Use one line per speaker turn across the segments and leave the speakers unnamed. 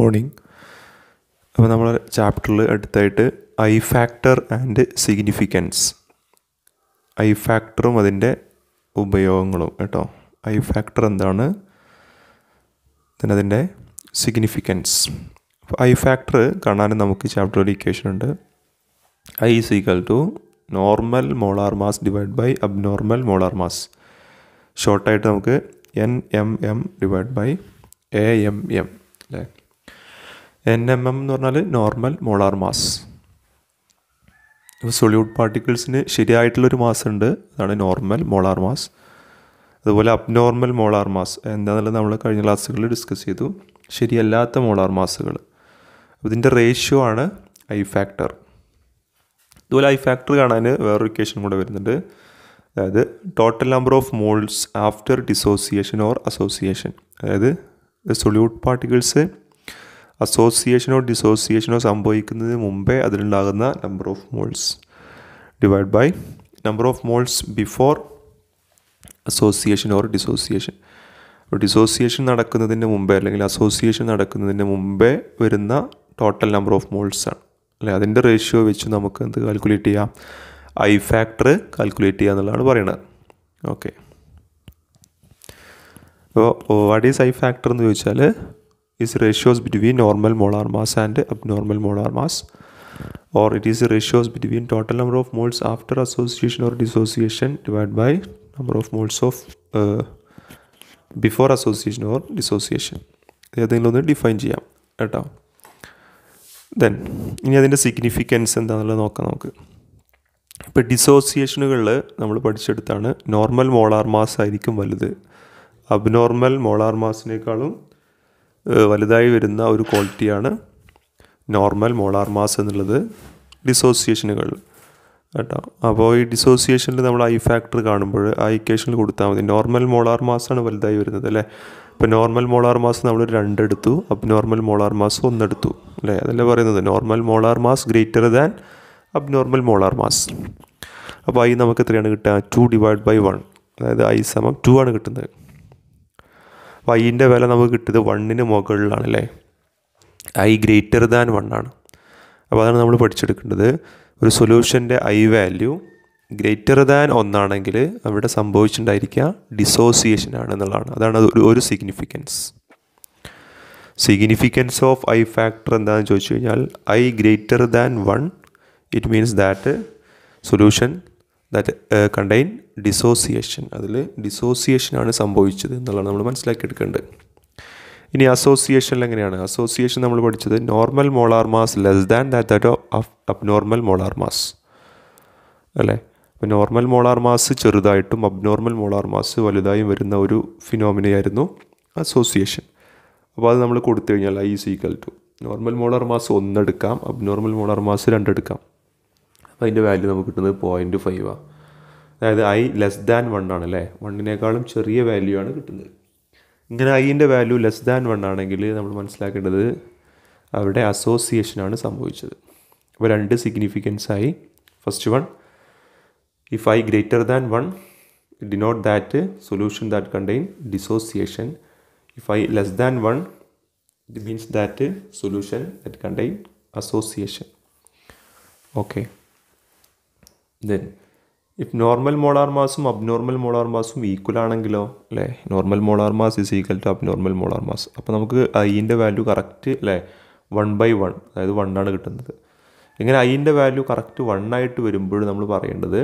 Morning അപ്പോൾ നമ്മൾ ചാപ്റ്ററിൽ അടുത്തായിട്ട് i factor and significance i ഫാക്ടറും അതിൻ്റെ ഉപയോഗങ്ങളും കേട്ടോ ഐ ഫാക്ടർ എന്താണ് പിന്നെ അതിൻ്റെ സിഗ്നിഫിക്കൻസ് അപ്പോൾ ഐ ഫാക്ടർ കാണാനും നമുക്ക് ചാപ്റ്ററിൽ ഇക്വേഷൻ ഉണ്ട് i is equal to normal molar mass divide by abnormal molar mass ഷോർട്ടായിട്ട് നമുക്ക് N M M divide by A M M അല്ലേ എൻ എം എം എന്ന് പറഞ്ഞാൽ നോർമൽ മോളാർ മാസ് ഇപ്പോൾ സൊല്യൂട്ട് പാർട്ടിക്കിൾസിന് ശരിയായിട്ടുള്ളൊരു മാസ് ഉണ്ട് അതാണ് നോർമൽ മോളാർ മാസ് അതുപോലെ അബ്നോർമൽ മോളാർ മാസ് എന്താണെന്നുള്ളത് നമ്മൾ കഴിഞ്ഞ ക്ലാസ്സുകളിൽ ഡിസ്കസ് ചെയ്തു ശരിയല്ലാത്ത മോളാർ മാസുകൾ ഇതിൻ്റെ റേഷ്യോ ആണ് ഐ ഫാക്ടർ ഇതുപോലെ ഐ ഫാക്ടർ കാണാൻ വേറൊരു ഇക്വേഷൻ കൂടെ വരുന്നുണ്ട് അതായത് total number of moles after dissociation or association അതായത് സൊല്യൂട്ട് പാർട്ടിക്കിൾസ് അസോസിയേഷനോ ഡിസോസിയേഷനോ സംഭവിക്കുന്നതിന് മുമ്പേ അതിലുണ്ടാകുന്ന number of moles divide by number of moles before association or dissociation dissociation നടക്കുന്നതിന് മുമ്പേ അല്ലെങ്കിൽ അസോസിയേഷൻ നടക്കുന്നതിന് മുമ്പേ വരുന്ന ടോട്ടൽ നമ്പർ ഓഫ് മോൾസ് ആണ് അല്ലെ അതിൻ്റെ റേഷ്യോ വെച്ച് നമുക്ക് എന്ത് കാൽക്കുലേറ്റ് ചെയ്യാം ഐ ഫാക്ടർ കാൽക്കുലേറ്റ് ചെയ്യുക എന്നുള്ളതാണ് പറയുന്നത് ഓക്കെ അപ്പോൾ വാട്ട് ഈസ് ഐ ഫാക്ടർ എന്ന് ചോദിച്ചാൽ is ratios between normal molar mass and abnormal molar mass or it is ratios between total number of moles after association or dissociation divided by number of moles of uh, before association or dissociation ഏതെങ്കിലും ഒന്ന് define ചെയ്യാം കേട്ടോ then ഇനി അതിൻ്റെ significance എന്താണെന്നുള്ളത് നോക്കാം നമുക്ക് ഇപ്പോൾ ഡിസോസിയേഷനുകളിൽ നമ്മൾ പഠിച്ചെടുത്താണ് നോർമൽ മോളാർ മാസ് ആയിരിക്കും വലുത് അബ്നോർമൽ മോളാർ മാസിനേക്കാളും വലുതായി വരുന്ന ഒരു ക്വാളിറ്റിയാണ് നോർമൽ മോളാർ മാസ് എന്നുള്ളത് ഡിസോസിയേഷനുകൾ കേട്ടോ അപ്പോൾ ഈ ഡിസോസിയേഷനിൽ നമ്മൾ ഐ ഫാക്ടർ കാണുമ്പോൾ ആ ഇക്വേഷനിൽ കൊടുത്താൽ മതി നോർമൽ മോളാർ മാസാണ് വലുതായി വരുന്നത് അല്ലേ ഇപ്പോൾ നോർമൽ മോളാർ മാസ് നമ്മൾ രണ്ടെടുത്തു അബ് നോർമൽ മോളാർ മാസ് ഒന്നെടുത്തു അല്ലേ അതല്ലേ പറയുന്നത് normal molar mass greater than abnormal molar mass അപ്പോൾ ഐ നമുക്ക് എത്രയാണ് കിട്ടുക ടു ഡിവൈഡ് ബൈ വൺ അതായത് ഐ സമം ടു ആണ് കിട്ടുന്നത് വൈൻ്റെ വില നമുക്ക് കിട്ടിയത് വണ്ണിന് മുകളിലാണ് അല്ലേ ഐ ഗ്രേറ്റർ ദാൻ വണ്ണാണ് അപ്പോൾ അതാണ് നമ്മൾ പഠിച്ചെടുക്കേണ്ടത് ഒരു സൊല്യൂഷൻ്റെ ഐ വാല്യൂ ഗ്രേറ്റർ ദാൻ ഒന്നാണെങ്കിൽ അവിടെ സംഭവിച്ചിട്ടുണ്ടായിരിക്കുക ഡിസോസിയേഷൻ ആണ് എന്നുള്ളതാണ് അതാണ് ഒരു ഒരു significance significance of i factor എന്താണെന്ന് ചോദിച്ചു കഴിഞ്ഞാൽ i greater than one it means that solution that contain dissociation അതിൽ ഡിസോസിയേഷനാണ് സംഭവിച്ചത് എന്നുള്ളത് നമ്മൾ മനസ്സിലാക്കിയെടുക്കേണ്ടത് ഇനി അസോസിയേഷനിൽ എങ്ങനെയാണ് അസോസിയേഷൻ നമ്മൾ പഠിച്ചത് normal molar mass less than that that of abnormal molar mass അല്ലേ അപ്പോൾ നോർമൽ മോളാർ മാസ് ചെറുതായിട്ടും അബ്നോർമൽ മോളാർ മാസ് വലുതായും വരുന്ന ഒരു ഫിനോമിനയായിരുന്നു അസോസിയേഷൻ അപ്പോൾ അത് നമ്മൾ കൊടുത്തു കഴിഞ്ഞാൽ i is two normal molar mass ഒന്നെടുക്കാം അബ്നോർമൽ മോളാർ മാസ് രണ്ടെടുക്കാം അപ്പോൾ അതിൻ്റെ വാല്യൂ നമുക്ക് കിട്ടുന്നത് പോയിൻറ്റ് ഫൈവ് ആണ് അതായത് ഐ ലെസ് ദാൻ വൺ ആണല്ലേ വണ്ണിനേക്കാളും ചെറിയ വാല്യൂ ആണ് കിട്ടുന്നത് ഇങ്ങനെ ഐൻ്റെ വാല്യൂ ലെസ് ദാൻ വൺ ആണെങ്കിൽ നമ്മൾ മനസ്സിലാക്കേണ്ടത് അവരുടെ അസോസിയേഷനാണ് സംഭവിച്ചത് അപ്പോൾ രണ്ട് സിഗ്നിഫിക്കൻസ് ആയി first one if i greater than one denote that solution that contain dissociation if i less than one it means that solution that contain association okay then if normal molar മാസും abnormal molar മാസും equal ആണെങ്കിലോ അല്ലേ normal molar mass is equal to abnormal molar mass അപ്പോൾ നമുക്ക് ഐൻ്റെ value correct അല്ലേ one by one അതായത് ആണ് കിട്ടുന്നത് ഇങ്ങനെ ഐൻ്റെ വാല്യൂ കറക്റ്റ് വൺ ആയിട്ട് വരുമ്പോൾ നമ്മൾ പറയേണ്ടത്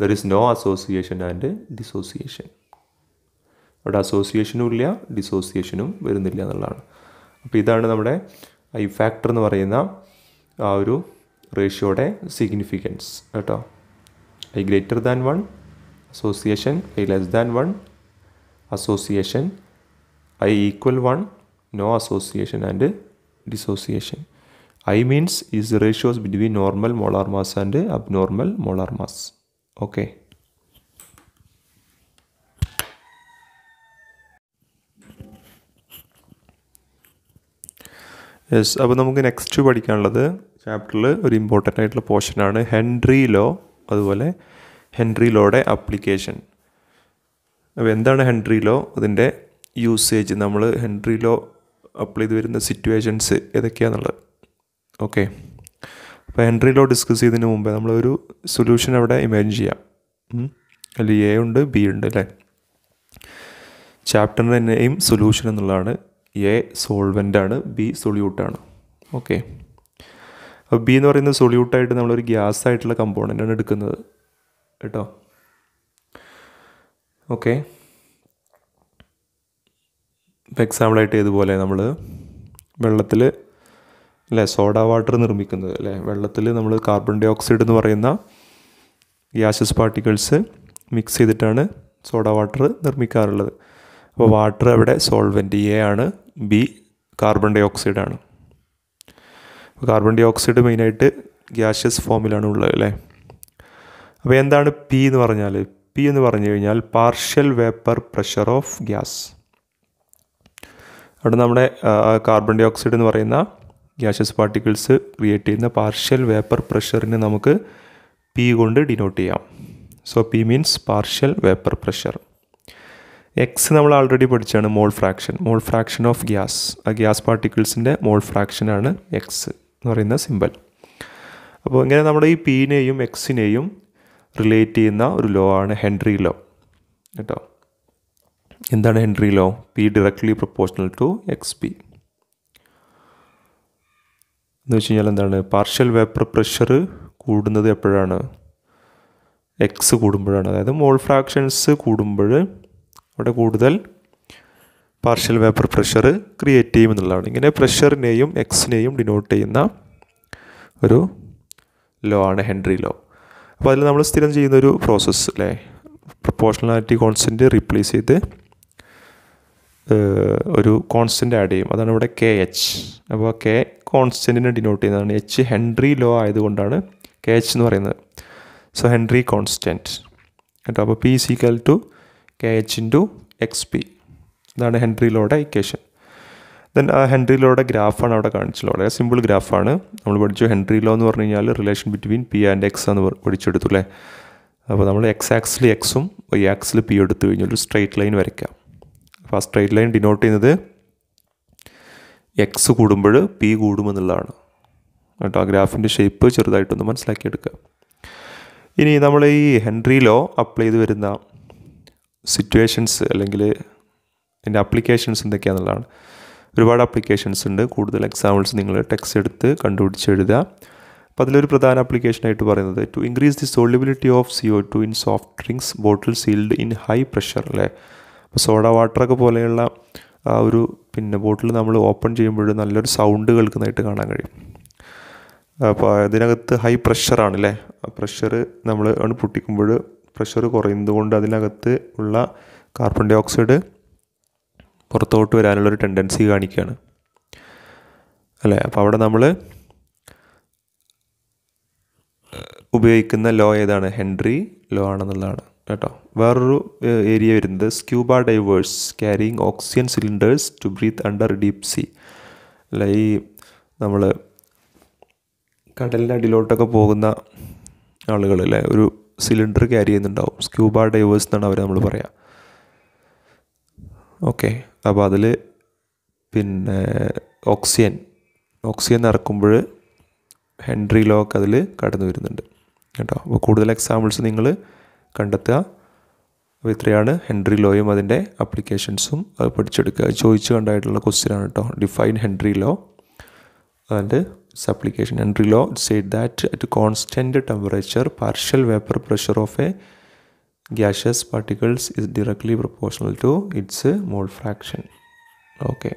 there is no association and dissociation അവിടെ അസോസിയേഷനും ഇല്ല ഡിസോസിയേഷനും വരുന്നില്ല എന്നുള്ളതാണ് അപ്പോൾ ഇതാണ് നമ്മുടെ ഐ ഫാക്ടർ എന്ന് പറയുന്ന ആ ഒരു റേഷ്യോയുടെ സിഗ്നിഫിക്കൻസ് കേട്ടോ i greater than one association i less than one association i equal one no association and dissociation i means is ratios between normal molar mass and abnormal molar mass okay yes അപ്പോൾ നമുക്ക് next പഠിക്കാനുള്ളത് ചാപ്റ്ററിൽ ഒരു important ആയിട്ടുള്ള പോർഷനാണ് Henry law അതുപോലെ Henry ലോയുടെ application അപ്പോൾ എന്താണ് ഹെൻറി ലോ അതിൻ്റെ യൂസേജ് നമ്മൾ ഹെൻറി ലോ അപ്ലൈ ചെയ്ത് വരുന്ന സിറ്റുവേഷൻസ് ഏതൊക്കെയാണെന്നുള്ളത് ഓക്കെ അപ്പോൾ ഹെൻറി ലോ ഡിസ്കസ് ചെയ്തതിന് മുമ്പേ നമ്മളൊരു സൊല്യൂഷൻ അവിടെ ഇമാജിൻ ചെയ്യാം അതിൽ എ ഉണ്ട് ബി ഉണ്ട് അല്ലേ ചാപ്റ്ററിൻ്റെ നെയിം സൊല്യൂഷൻ എന്നുള്ളതാണ് എ ആണ് ബി സൊല്യൂട്ടാണ് ഓക്കെ അപ്പോൾ ബി എന്ന് പറയുന്നത് സൊല്യൂട്ടായിട്ട് നമ്മളൊരു ഗ്യാസ് ആയിട്ടുള്ള ആണ് എടുക്കുന്നത് കേട്ടോ ഓക്കെ ഇപ്പോൾ എക്സാമ്പിളായിട്ട് ഇതുപോലെ നമ്മൾ വെള്ളത്തിൽ അല്ലേ സോഡ വാട്ടർ നിർമ്മിക്കുന്നത് അല്ലേ വെള്ളത്തിൽ നമ്മൾ കാർബൺ ഡൈ ഓക്സൈഡ് എന്ന് പറയുന്ന ഗ്യാസസ് പാർട്ടിക്കിൾസ് മിക്സ് ചെയ്തിട്ടാണ് സോഡ വാട്ടർ നിർമ്മിക്കാറുള്ളത് അപ്പോൾ വാട്ടർ അവിടെ സോൾവെൻ്റ് എ ആണ് ബി കാർബൺ ഡൈ ഓക്സൈഡ് ആണ് കാർബൺ ഡൈ ഓക്സൈഡ് മെയിനായിട്ട് ഗ്യാഷ്യസ് ഫോമിലാണ് ഉള്ളത് അല്ലേ അപ്പോൾ എന്താണ് പി എന്ന് പറഞ്ഞാൽ പി എന്ന് പറഞ്ഞു കഴിഞ്ഞാൽ partial vapour pressure of gas അവിടെ നമ്മുടെ കാർബൺ ഡൈ ഓക്സൈഡ് എന്ന് പറയുന്ന ഗ്യാഷ്യസ് പാർട്ടിക്കിൾസ് ക്രിയേറ്റ് ചെയ്യുന്ന പാർഷ്യൽ വേപ്പർ പ്രഷറിനെ നമുക്ക് പി കൊണ്ട് ഡിനോട്ട് ചെയ്യാം so P means partial vapour pressure X നമ്മൾ ഓൾറെഡി പഠിച്ചാണ് mole fraction mole fraction of gas ആ ഗ്യാസ് പാർട്ടിക്കിൾസിൻ്റെ മോൾ ഫ്രാക്ഷനാണ് എക്സ് എന്ന് പറയുന്ന സിമ്പൽ അപ്പോൾ ഇങ്ങനെ നമ്മുടെ ഈ പീനെയും എക്സിനെയും റിലേറ്റ് ചെയ്യുന്ന ഒരു ലോ ആണ് ഹെൻറി ലോ കേട്ടോ എന്താണ് Henry law P directly proportional to X P എന്ന് വെച്ച് കഴിഞ്ഞാൽ എന്താണ് പാർഷ്യൽ വേപ്പർ പ്രഷർ കൂടുന്നത് എപ്പോഴാണ് എക്സ് കൂടുമ്പോഴാണ് അതായത് മോൾ ഫ്രാക്ഷൻസ് കൂടുമ്പോൾ ഇവിടെ കൂടുതൽ പാർഷ്യൽ വേപ്പർ പ്രഷർ ക്രിയേറ്റ് ചെയ്യും എന്നുള്ളതാണ് ഇങ്ങനെ പ്രഷറിനെയും എക്സിനെയും ഡിനോട്ട് ചെയ്യുന്ന ഒരു ലോ ആണ് ഹെൻറി ലോ അപ്പോൾ അതിൽ നമ്മൾ സ്ഥിരം ചെയ്യുന്ന ഒരു പ്രോസസ്സ് അല്ലേ പ്രൊപ്പോഷണാലിറ്റി കോൺസ്റ്റൻറ്റ് റീപ്ലേസ് ചെയ്ത് ഒരു കോൺസ്റ്റൻ്റ് ആഡ് ചെയ്യും അതാണ് ഇവിടെ കെ എച്ച് അപ്പോൾ കെ കോൺസ്റ്റൻറ്റിനെ ഡിനോട്ട് ചെയ്യുന്നതാണ് എച്ച് ഹെൻറി ലോ ആയതുകൊണ്ടാണ് കെ എച്ച് എന്ന് പറയുന്നത് സോ ഹെൻറി കോൺസ്റ്റൻറ്റ് കേട്ടോ അപ്പോൾ P equal to K H into X P ഇതാണ് ലോഡ് ഇക്വേഷൻ ദെൻ ആ ലോയുടെ ഗ്രാഫാണ് അവിടെ കാണിച്ചുള്ളത് വളരെ സിമ്പിൾ ഗ്രാഫാണ് നമ്മൾ പഠിച്ചു ലോ എന്ന് പറഞ്ഞു കഴിഞ്ഞാൽ relation between P and X എന്ന് പഠിച്ചെടുത്തു അല്ലേ അപ്പോൾ നമ്മൾ എക്സ് ആക്സിൽ എക്സും വൈ ആക്സിൽ പി എടുത്തു കഴിഞ്ഞാൽ ഒരു സ്ട്രൈറ്റ് ലൈൻ വരയ്ക്കാം അപ്പോൾ ആ സ്ട്രൈറ്റ് ലൈൻ ഡിനോട്ട് ചെയ്യുന്നത് എക്സ് കൂടുമ്പോൾ പി കൂടുമെന്നുള്ളതാണ് കേട്ടോ ആ ഗ്രാഫിൻ്റെ ഷേപ്പ് ചെറുതായിട്ടൊന്ന് മനസ്സിലാക്കിയെടുക്കുക ഇനി നമ്മൾ ഈ ലോ അപ്ലൈ ചെയ്ത് വരുന്ന സിറ്റുവേഷൻസ് അല്ലെങ്കിൽ അതിൻ്റെ അപ്ലിക്കേഷൻസ് എന്തൊക്കെയാണെന്നുള്ളതാണ് ഒരുപാട് അപ്ലിക്കേഷൻസ് ഉണ്ട് കൂടുതൽ എക്സാമ്പിൾസ് നിങ്ങൾ ടെക്സ്റ്റ് എടുത്ത് എഴുതുക അപ്പോൾ അതിലൊരു പ്രധാന ആപ്ലിക്കേഷനായിട്ട് പറയുന്നത് to increase the solubility of C O two in soft drinks bottle sealed in high pressure അല്ലേ അപ്പോൾ സോഡ വാട്ടറൊക്കെ പോലെയുള്ള ആ ഒരു പിന്നെ ബോട്ടിൽ നമ്മൾ ഓപ്പൺ ചെയ്യുമ്പോൾ നല്ലൊരു സൗണ്ട് കേൾക്കുന്നതായിട്ട് കാണാൻ കഴിയും അപ്പോൾ അതിനകത്ത് ഹൈ പ്രഷറാണല്ലേ ആ പ്രഷർ നമ്മൾ ആണ് പൊട്ടിക്കുമ്പോൾ പ്രഷർ കുറയുന്നത് കൊണ്ട് അതിനകത്ത് ഉള്ള കാർബൺ ഡൈ ഓക്സൈഡ് പുറത്തോട്ട് വരാനുള്ളൊരു ടെൻഡൻസി കാണിക്കുകയാണ് അല്ലേ അപ്പോൾ അവിടെ നമ്മൾ ഉപയോഗിക്കുന്ന ലോ ഏതാണ് ഹെൻറി ലോ ആണെന്നുള്ളതാണ് കേട്ടോ വേറൊരു ഏരിയ വരുന്നത് scuba divers carrying oxygen cylinders to breathe under deep sea അല്ല ഈ നമ്മൾ കടലിൻ്റെ അടിയിലോട്ടൊക്കെ പോകുന്ന ആളുകൾ അല്ലേ ഒരു സിലിണ്ടർ ക്യാരി ചെയ്യുന്നുണ്ടാവും സ്ക്യൂബ ഡൈവേഴ്സ് എന്നാണ് അവരെ നമ്മൾ പറയാം ഓക്കെ അപ്പോൾ അതിൽ പിന്നെ ഓക്സിജൻ ഓക്സിജൻ ഇറക്കുമ്പോൾ ഹെൻറി ലോക്ക് അതിൽ കടന്നു വരുന്നുണ്ട് കേട്ടോ അപ്പോൾ കൂടുതൽ എക്സാമ്പിൾസ് നിങ്ങൾ കണ്ടെത്തുക അപ്പോൾ ഇത്രയാണ് ഹെൻറി ലോയും അതിൻ്റെ അപ്ലിക്കേഷൻസും അത് പഠിച്ചെടുക്കുക ചോദിച്ചു കണ്ടായിട്ടുള്ള ക്വസ്റ്റ്യനാണ് കേട്ടോ ഡിഫൈൻ ഹെൻറി ലോ അതിൻ്റെ supplication. And law said that at constant temperature, partial vapor pressure of a gaseous particles is directly proportional to its mole fraction. Okay.